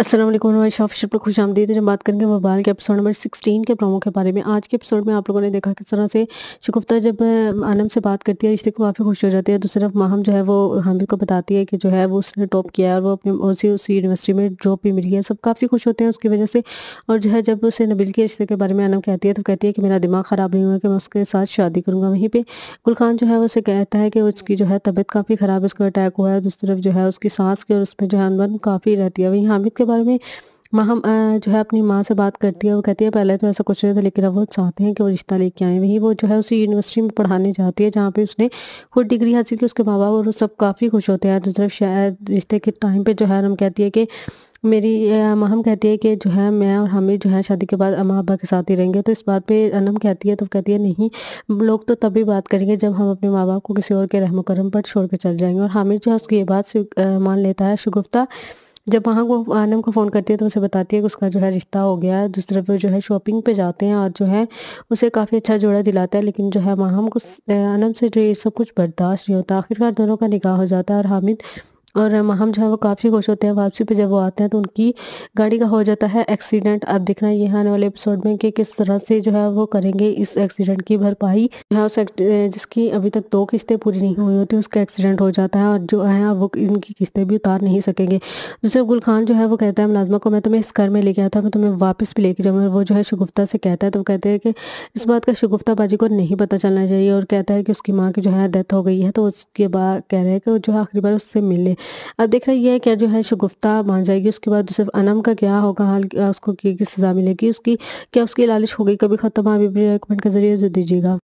असलम नवाइश पर खुश आमदी जब बात करेंगे मोबाइल के एपिसोड नंबर 16 के प्रोमो के बारे में आज के एपिसोड में आप लोगों ने देखा किस तरह से शगुफ्ता जब आनम से बात करती है रिश्ते को काफ़ी खुश हो जाती है दूसरी तो तरफ माहम जो है वो हामिद को बताती है कि जो है वो उसने टॉप किया है और वो अपने उसी उसी यूनिवर्सिटी में जॉब भी मिली है सब काफ़ी खुश होते हैं उसकी वजह से और जो है जब उसे नबिल के रिश्ते के बारे में आनम कहती है तो कहती है कि मेरा दिमाग ख़राब नहीं हुआ कि मैं उसके साथ शादी करूँगा वहीं पर खान जो है उसे कहता है कि उसकी जो है तबीयत काफ़ी ख़राब है उसका अटैक हुआ है दूसरी तो तरफ जो है उसकी सांस की और उसमें जो है अनबन काफ़ी रहती है वहीं हामिद के बारे में माँ जो है अपनी माँ से बात करती है वो कहती है पहले तो ऐसा कुछ नहीं था लेकिन अब वो चाहते हैं कि वो रिश्ता लेके आए वहीं वो जो है उसी यूनिवर्सिटी में पढ़ाने जाती है जहाँ पे उसने खुद डिग्री हासिल की उसके माँ बाप और वो सब काफ़ी खुश होते हैं तो तरफ शायद रिश्ते के टाइम पर जो है हम कहती है कि मेरी महम कहती है कि जो है मैं और हमी जो है शादी के बाद अम्मा अब्बा के साथ ही रहेंगे तो इस बात पे अनम कहती है तो कहती है नहीं लोग तो तभी बात करेंगे जब हम अपने माँ बाप को किसी और के रहम करम पर छोड़ कर चल जाएंगे और हामिद जो है उसकी ये बात मान लेता है शगुफ्ता जब वहाँ वो आनम को फ़ोन करती है तो उसे बताती है कि उसका जो है रिश्ता हो गया है दूसरे वो जो है शॉपिंग पे जाते हैं और जो है उसे काफ़ी अच्छा जोड़ा दिलाता है लेकिन जो है वहाँ को आनम से जो ये सब कुछ बर्दाश्त नहीं होता आखिरकार दोनों का निकाह हो जाता है और हामिद और हम जो है वो काफ़ी खुश होते हैं वापसी पे जब वो आते हैं तो उनकी गाड़ी का हो जाता है एक्सीडेंट अब देखना ये आने वाले एपिसोड में कि किस तरह से जो है वो करेंगे इस एक्सीडेंट की भरपाई है उस जिसकी अभी तक दो किस्तें पूरी नहीं हुई होती उसका एक्सीडेंट हो जाता है और जो है वो इनकी किस्तें भी उतार नहीं सकेंगे जैसे गुल खान जो है वो कहता है मुलाजमा को मैं तुम्हें इस घर में लेके आया था मैं तुम्हें वापस भी लेके जाऊँगा वो जो है शगुफ्ता से कहता है तो वो कहते हैं कि इस बात का शगुफ्ता बाजी को नहीं पता चलना चाहिए और कहता है कि उसकी माँ की जो है डेथ हो गई है तो उसके बाद कह रहे हैं कि जो है आखिरी बार उससे मिले अब देख यह है क्या जो है शगुफ्ता मान जाएगी उसके बाद सिर्फ अनम का क्या होगा हाल उसको की सज़ा मिलेगी उसकी क्या उसकी लालिश हो गई कभी ख़त्म आप कमेंट के ज़रिए दीजिएगा